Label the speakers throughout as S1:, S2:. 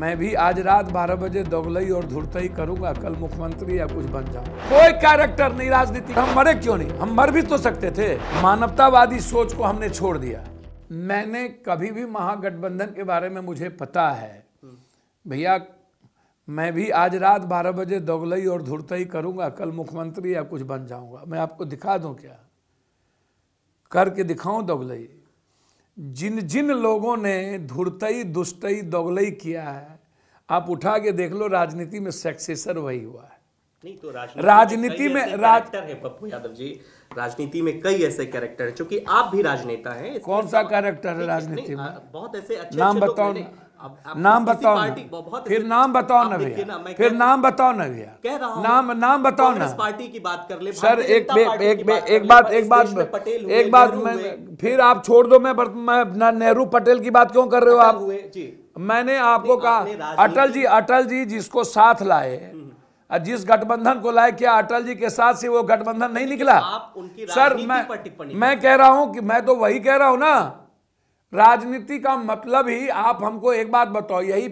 S1: मैं भी आज रात 12 बजे दोगलई और धुरतई करूंगा कल मुख्यमंत्री या कुछ बन जाऊ कोई कैरेक्टर नहीं राजनीति हम मरे क्यों नहीं हम मर भी तो सकते थे मानवतावादी सोच को हमने छोड़ दिया मैंने कभी भी महागठबंधन के बारे में मुझे पता है भैया मैं भी आज रात 12 बजे दोगलई और धुरतई करूंगा कल मुख्यमंत्री या कुछ बन जाऊंगा मैं आपको दिखा दूं क्या करके दिखाऊं दोगलई जिन जिन लोगों ने धुरतई दुष्टई दोगलई किया है आप उठा के देख लो राजनीति में सक्सेसर वही हुआ है नहीं तो राजनीति, में, राज है पप्पू यादव जी राजनीति में कई ऐसे कैरेक्टर है क्योंकि आप भी राजनेता हैं कौन सा तो कैरेक्टर है राजनीति में बहुत ऐसे अच्छे नाम बताओ नाम बताओ ना। फिर नाम बताओ ना भैया फिर नाम बताओ ना भैया नाम नाम बताओ ना पार्टी की बात कर ले सर एक एक एक बात एक बात एक बात फिर आप छोड़ दो मैं नेहरू पटेल की बात क्यों कर रहे हो आप मैंने आपको कहा अटल जी अटल जी जिसको साथ लाए हम्म। जिस गठबंधन को लाए क्या अटल जी के साथ से वो गठबंधन नहीं निकला आप उनकी सर मैं मैं कह रहा हूं कि मैं तो वही कह रहा हूं ना राजनीति का मतलब ही आप हमको एक बात बताओ यही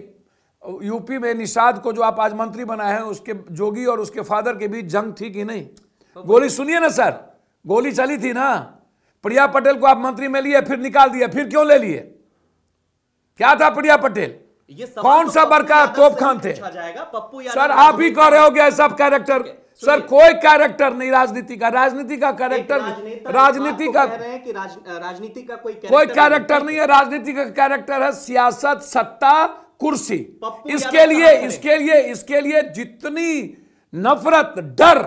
S1: यूपी में निषाद को जो आप आज मंत्री बनाए हैं उसके जोगी और उसके फादर के बीच जंग थी कि नहीं तो गोली सुनिए ना सर गोली चली थी ना प्रिया पटेल को आप मंत्री में लिए फिर निकाल दिया फिर क्यों ले लिए क्या था प्रिया पटेल कौन तो सा बड़का तोपखान थे सर आप ही कह रहे हो गया सब कैरेक्टर सर कोई कैरेक्टर नहीं राजनीति का राजनीति का कैरेक्टर राजनीति तो का राजनीति का कोई कोई कैरेक्टर नहीं है राजनीति का कैरेक्टर है सियासत सत्ता कुर्सी इसके लिए इसके लिए इसके लिए जितनी नफरत डर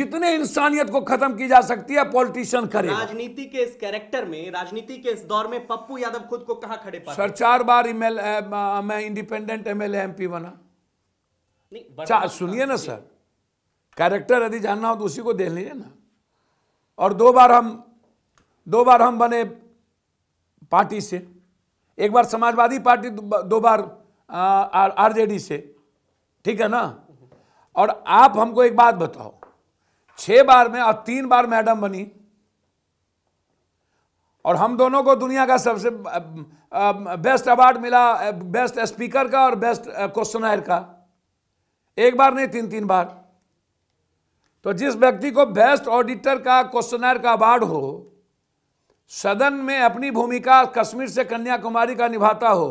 S1: जितने इंसानियत को खत्म की जा सकती है पॉलिटिशियन करे राजनीति के इस कैरेक्टर में राजनीति के इस दौर में पप्पू यादव खुद को कहा खड़े सर चार बार मैं इंडिपेंडेंट एमएलए एमपी बना सुनिए ना सर कैरेक्टर यदि जानना हो तो उसी को देख लीजिए ना और दो बार हम दो बार हम बने पार्टी से एक बार समाजवादी पार्टी दो बार आरजेडी से ठीक है ना और आप हमको एक बात बताओ छः बार में और तीन बार मैडम बनी और हम दोनों को दुनिया का सबसे बेस्ट अवार्ड मिला बेस्ट स्पीकर का और बेस्ट क्वेश्चनर का एक बार नहीं तीन तीन बार तो जिस व्यक्ति को बेस्ट ऑडिटर का क्वेश्चनर का अवार्ड हो सदन में अपनी भूमिका कश्मीर से कन्याकुमारी का निभाता हो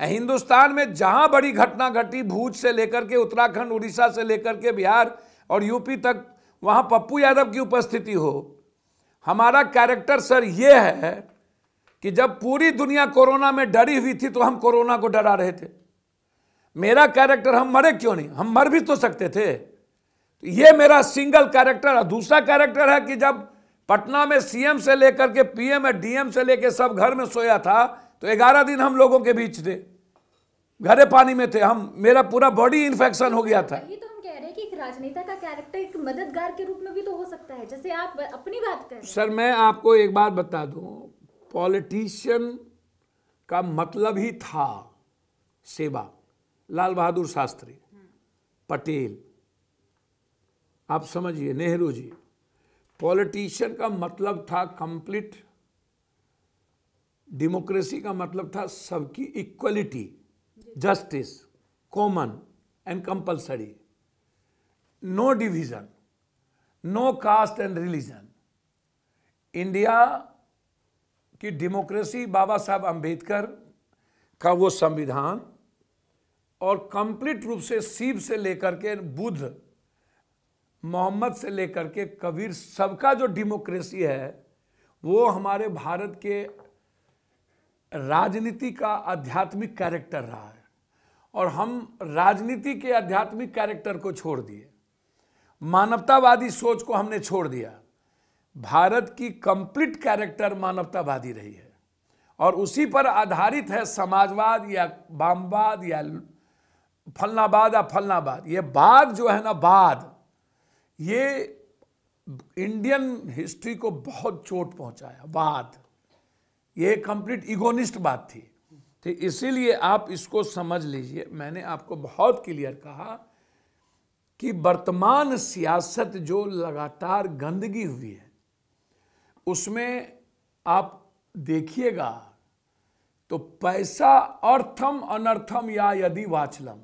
S1: हिंदुस्तान में जहां बड़ी घटना घटी भूज से लेकर के उत्तराखंड उड़ीसा से लेकर के बिहार और यूपी तक वहां पप्पू यादव की उपस्थिति हो हमारा कैरेक्टर सर ये है कि जब पूरी दुनिया कोरोना में डरी हुई थी तो हम कोरोना को डरा रहे थे मेरा कैरेक्टर हम मरे क्यों नहीं हम मर भी तो सकते थे तो ये मेरा सिंगल कैरेक्टर है दूसरा कैरेक्टर है कि जब पटना में सीएम से लेकर के पीएम एम डीएम से लेकर सब घर में सोया था तो ग्यारह दिन हम लोगों के बीच थे घरे पानी में थे हम मेरा पूरा बॉडी इन्फेक्शन हो गया था तो राजनेता का कैरेक्टर एक मददगार के रूप में भी तो हो सकता है जैसे आप अपनी बात कर सर मैं आपको एक बात बता दूं पॉलिटिशियन का मतलब ही था सेवा लाल बहादुर शास्त्री पटेल आप समझिए नेहरू जी पॉलिटिशियन का मतलब था कंप्लीट डेमोक्रेसी का मतलब था सबकी equality justice common and compulsory no division no caste and religion India की डेमोक्रेसी बाबा साहब अंबेडकर का वो संविधान और कंप्लीट रूप से शिव से लेकर के बुद्ध मोहम्मद से लेकर के कबीर सबका जो डेमोक्रेसी है वो हमारे भारत के राजनीति का आध्यात्मिक कैरेक्टर रहा है और हम राजनीति के आध्यात्मिक कैरेक्टर को छोड़ दिए मानवतावादी सोच को हमने छोड़ दिया भारत की कंप्लीट कैरेक्टर मानवतावादी रही है और उसी पर आधारित है समाजवाद या वामवाद या फलनाबाद या फलनाबाद ये बाद जो है ना बाद ये इंडियन हिस्ट्री को बहुत चोट पहुंचाया वाद ये कंप्लीट इगोनिस्ट बात थी तो इसीलिए आप इसको समझ लीजिए मैंने आपको बहुत क्लियर कहा कि वर्तमान सियासत जो लगातार गंदगी हुई है उसमें आप देखिएगा तो पैसा अर्थम अनर्थम या यदि वाचलम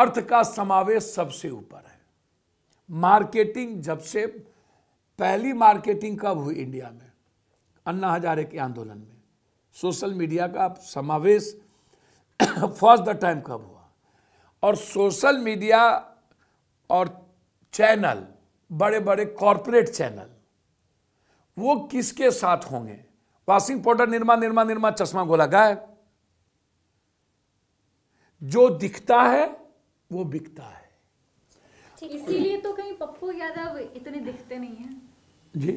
S1: अर्थ का समावेश सबसे ऊपर है मार्केटिंग जब से पहली मार्केटिंग कब हुई इंडिया में अन्ना हजारे के आंदोलन में सोशल मीडिया का समावेश फर्स्ट द टाइम कब हुआ और सोशल मीडिया और चैनल बड़े बड़े कॉरपोरेट चैनल वो किसके साथ होंगे वाशिंग पाउडर निर्मा निर्मा निर्मा चश्मा गोला गाय जो दिखता है वो बिकता है इसीलिए तो कहीं पप्पू यादव इतने दिखते नहीं है जी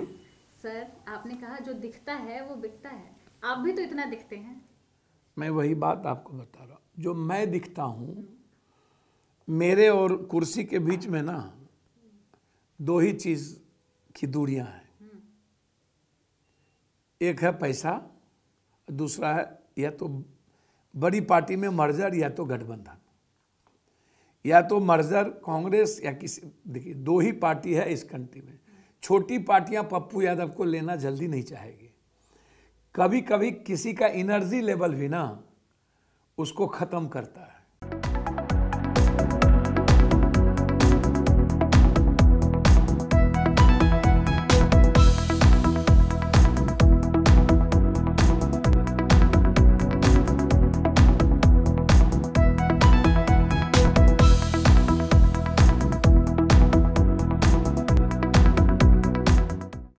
S1: सर आपने कहा जो दिखता है वो बिकता है आप भी तो इतना दिखते हैं मैं वही बात आपको बता रहा हूँ जो मैं दिखता हूँ मेरे और कुर्सी के बीच में ना दो ही चीज़ की दूरियां हैं एक है पैसा दूसरा है या तो बड़ी पार्टी में मर्जर या तो गठबंधन या तो मर्जर कांग्रेस या किसी देखिए दो ही पार्टी है इस कंट्री में छोटी पार्टियां पप्पू यादव को लेना जल्दी नहीं चाहेगी कभी कभी किसी का एनर्जी लेवल भी ना उसको ख़त्म करता है